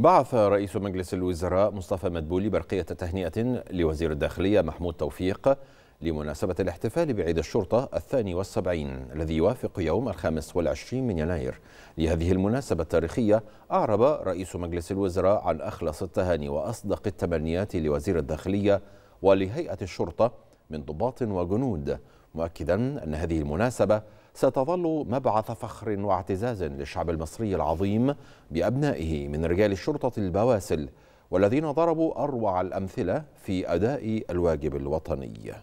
بعث رئيس مجلس الوزراء مصطفى مدبولي برقية تهنئة لوزير الداخلية محمود توفيق لمناسبة الاحتفال بعيد الشرطة الثاني والسبعين الذي يوافق يوم الخامس والعشرين من يناير لهذه المناسبة التاريخية أعرب رئيس مجلس الوزراء عن أخلص التهاني وأصدق التمنيات لوزير الداخلية ولهيئة الشرطة من ضباط وجنود مؤكدا أن هذه المناسبة ستظل مبعث فخر واعتزاز للشعب المصري العظيم بأبنائه من رجال الشرطة البواسل والذين ضربوا أروع الأمثلة في أداء الواجب الوطني